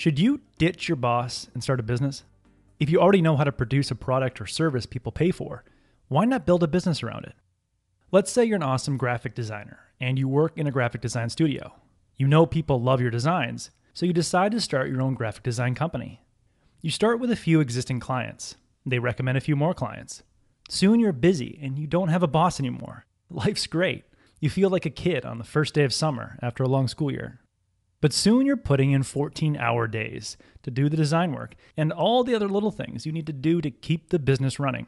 Should you ditch your boss and start a business? If you already know how to produce a product or service people pay for, why not build a business around it? Let's say you're an awesome graphic designer and you work in a graphic design studio. You know people love your designs, so you decide to start your own graphic design company. You start with a few existing clients, they recommend a few more clients. Soon you're busy and you don't have a boss anymore. Life's great. You feel like a kid on the first day of summer after a long school year. But soon you're putting in 14 hour days to do the design work and all the other little things you need to do to keep the business running.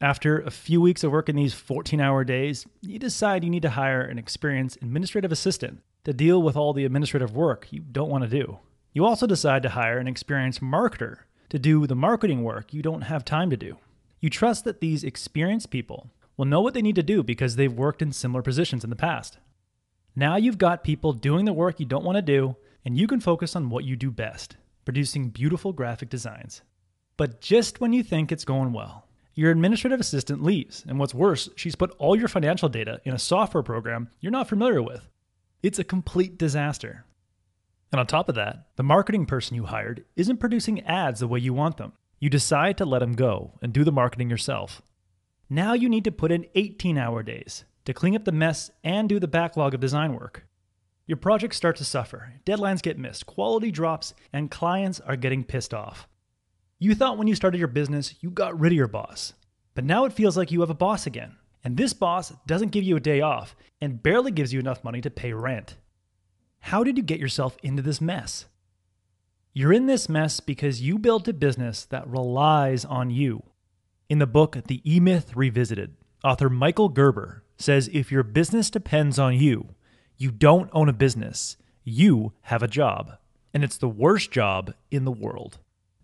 After a few weeks of working these 14 hour days, you decide you need to hire an experienced administrative assistant to deal with all the administrative work you don't want to do. You also decide to hire an experienced marketer to do the marketing work you don't have time to do. You trust that these experienced people will know what they need to do because they've worked in similar positions in the past. Now you've got people doing the work you don't want to do, and you can focus on what you do best producing beautiful graphic designs. But just when you think it's going well, your administrative assistant leaves, and what's worse, she's put all your financial data in a software program you're not familiar with. It's a complete disaster. And on top of that, the marketing person you hired isn't producing ads the way you want them. You decide to let them go and do the marketing yourself. Now you need to put in 18 hour days, to clean up the mess and do the backlog of design work. Your projects start to suffer, deadlines get missed, quality drops, and clients are getting pissed off. You thought when you started your business you got rid of your boss, but now it feels like you have a boss again. And this boss doesn't give you a day off and barely gives you enough money to pay rent. How did you get yourself into this mess? You're in this mess because you built a business that relies on you. In the book The E Myth Revisited, author Michael Gerber says if your business depends on you, you don't own a business, you have a job. And it's the worst job in the world.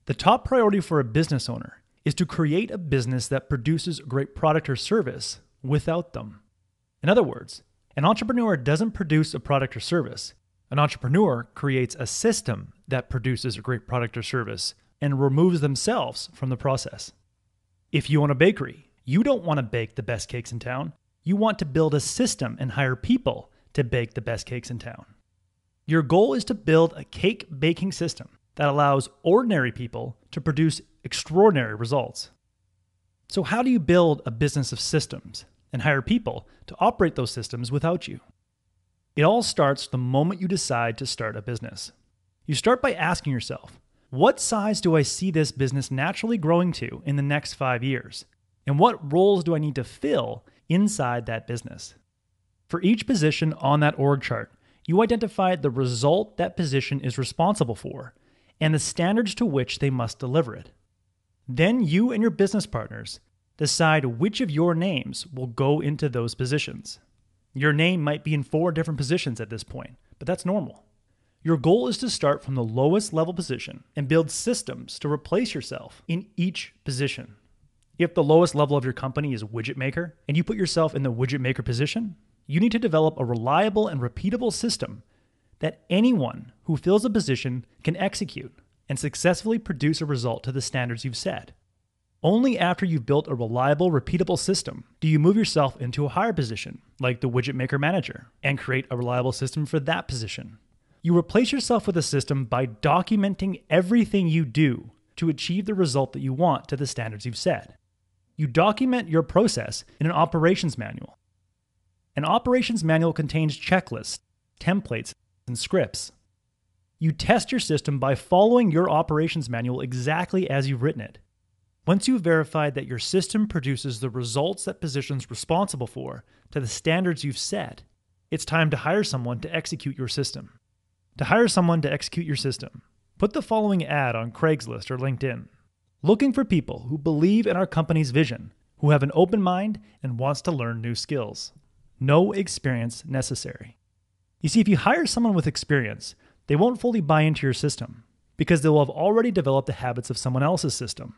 The top priority for a business owner is to create a business that produces a great product or service without them. In other words, an entrepreneur doesn't produce a product or service. An entrepreneur creates a system that produces a great product or service and removes themselves from the process. If you own a bakery, you don't want to bake the best cakes in town. You want to build a system and hire people to bake the best cakes in town. Your goal is to build a cake baking system that allows ordinary people to produce extraordinary results. So, how do you build a business of systems and hire people to operate those systems without you? It all starts the moment you decide to start a business. You start by asking yourself, what size do I see this business naturally growing to in the next five years? And what roles do I need to fill inside that business. For each position on that org chart, you identify the result that position is responsible for and the standards to which they must deliver it. Then you and your business partners decide which of your names will go into those positions. Your name might be in four different positions at this point, but that's normal. Your goal is to start from the lowest level position and build systems to replace yourself in each position. If the lowest level of your company is widget maker and you put yourself in the widget maker position, you need to develop a reliable and repeatable system that anyone who fills a position can execute and successfully produce a result to the standards you've set. Only after you've built a reliable, repeatable system do you move yourself into a higher position, like the widget maker manager, and create a reliable system for that position. You replace yourself with a system by documenting everything you do to achieve the result that you want to the standards you've set you document your process in an operations manual. An operations manual contains checklists, templates, and scripts. You test your system by following your operations manual exactly as you've written it. Once you've verified that your system produces the results that positions responsible for to the standards you've set, it's time to hire someone to execute your system. To hire someone to execute your system, put the following ad on Craigslist or LinkedIn looking for people who believe in our company's vision, who have an open mind and wants to learn new skills. No experience necessary. You see, if you hire someone with experience, they won't fully buy into your system because they will have already developed the habits of someone else's system.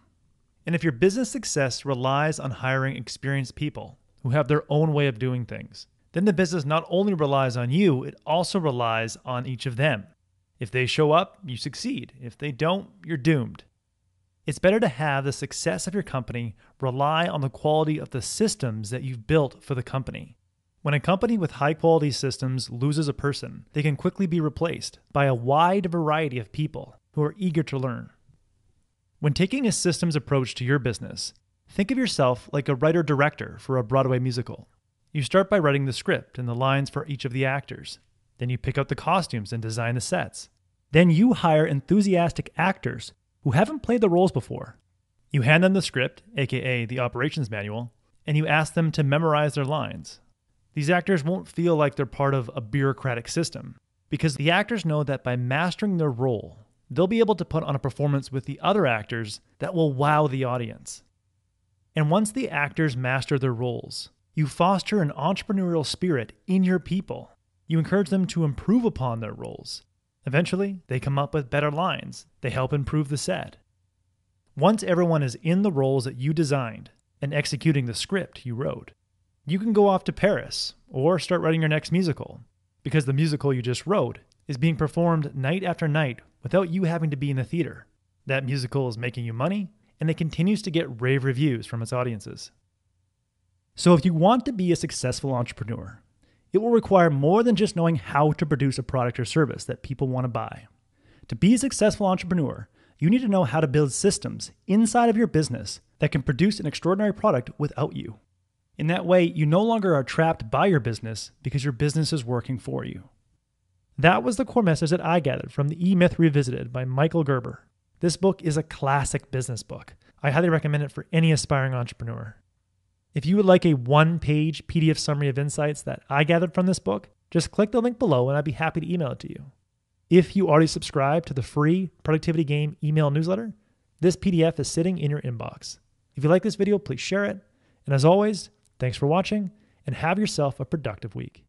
And if your business success relies on hiring experienced people who have their own way of doing things, then the business not only relies on you, it also relies on each of them. If they show up, you succeed. If they don't, you're doomed. It's better to have the success of your company rely on the quality of the systems that you've built for the company. When a company with high quality systems loses a person, they can quickly be replaced by a wide variety of people who are eager to learn. When taking a systems approach to your business, think of yourself like a writer director for a Broadway musical. You start by writing the script and the lines for each of the actors. Then you pick out the costumes and design the sets. Then you hire enthusiastic actors who haven't played the roles before. You hand them the script, aka the operations manual, and you ask them to memorize their lines. These actors won't feel like they're part of a bureaucratic system, because the actors know that by mastering their role, they'll be able to put on a performance with the other actors that will wow the audience. And once the actors master their roles, you foster an entrepreneurial spirit in your people. You encourage them to improve upon their roles Eventually, they come up with better lines. They help improve the set. Once everyone is in the roles that you designed and executing the script you wrote, you can go off to Paris or start writing your next musical because the musical you just wrote is being performed night after night without you having to be in the theater. That musical is making you money and it continues to get rave reviews from its audiences. So, if you want to be a successful entrepreneur, it will require more than just knowing how to produce a product or service that people want to buy. To be a successful entrepreneur, you need to know how to build systems inside of your business that can produce an extraordinary product without you. In that way, you no longer are trapped by your business because your business is working for you. That was the core message that I gathered from The E Myth Revisited by Michael Gerber. This book is a classic business book. I highly recommend it for any aspiring entrepreneur. If you would like a one page PDF summary of insights that I gathered from this book, just click the link below and I'd be happy to email it to you. If you already subscribe to the free Productivity Game email newsletter, this PDF is sitting in your inbox. If you like this video, please share it. And as always, thanks for watching and have yourself a productive week.